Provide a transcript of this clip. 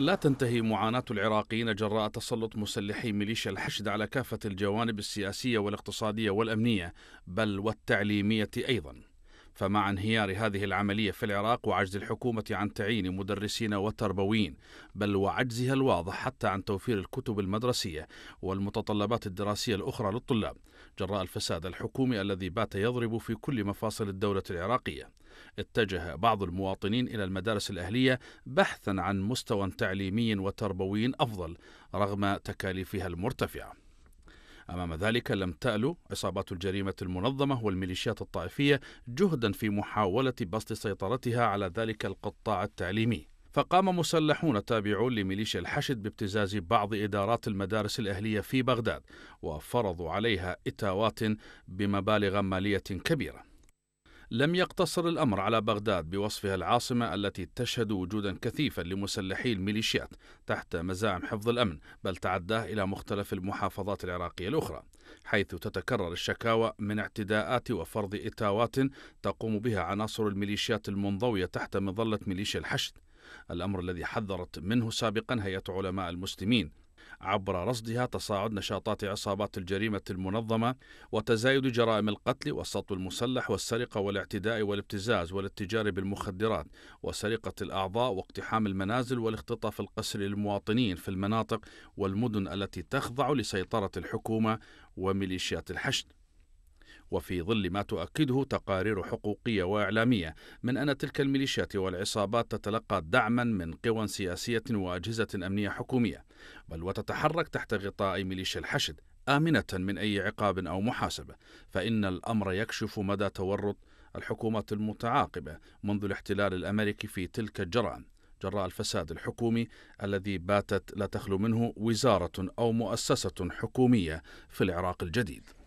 لا تنتهي معاناة العراقيين جراء تسلط مسلحي ميليشيا الحشد على كافة الجوانب السياسية والاقتصادية والأمنية بل والتعليمية أيضاً فمع انهيار هذه العملية في العراق وعجز الحكومة عن تعيين مدرسين وتربويين بل وعجزها الواضح حتى عن توفير الكتب المدرسية والمتطلبات الدراسية الأخرى للطلاب جراء الفساد الحكومي الذي بات يضرب في كل مفاصل الدولة العراقية اتجه بعض المواطنين إلى المدارس الأهلية بحثا عن مستوى تعليمي وتربوي أفضل رغم تكاليفها المرتفعة أمام ذلك لم تألو عصابات الجريمة المنظمة والميليشيات الطائفية جهدا في محاولة بسط سيطرتها على ذلك القطاع التعليمي فقام مسلحون تابعون لميليشيا الحشد بابتزاز بعض إدارات المدارس الأهلية في بغداد وفرضوا عليها إتاوات بمبالغ مالية كبيرة لم يقتصر الأمر على بغداد بوصفها العاصمة التي تشهد وجودا كثيفا لمسلحي الميليشيات تحت مزاعم حفظ الأمن بل تعداه إلى مختلف المحافظات العراقية الأخرى حيث تتكرر الشكاوى من اعتداءات وفرض إتاوات تقوم بها عناصر الميليشيات المنضوية تحت مظلة ميليشيا الحشد الأمر الذي حذرت منه سابقا هيئة علماء المسلمين عبر رصدها تصاعد نشاطات عصابات الجريمة المنظمة وتزايد جرائم القتل والسطو المسلح والسرقة والاعتداء والابتزاز والاتجار بالمخدرات وسرقة الأعضاء واقتحام المنازل والاختطاف القسري للمواطنين في المناطق والمدن التي تخضع لسيطرة الحكومة وميليشيات الحشد وفي ظل ما تؤكده تقارير حقوقية وإعلامية من أن تلك الميليشيات والعصابات تتلقى دعما من قوى سياسية وأجهزة أمنية حكومية بل وتتحرك تحت غطاء ميليشيا الحشد آمنة من أي عقاب أو محاسبة فإن الأمر يكشف مدى تورط الحكومات المتعاقبة منذ الاحتلال الأمريكي في تلك الجرائم جراء الفساد الحكومي الذي باتت لا تخلو منه وزارة أو مؤسسة حكومية في العراق الجديد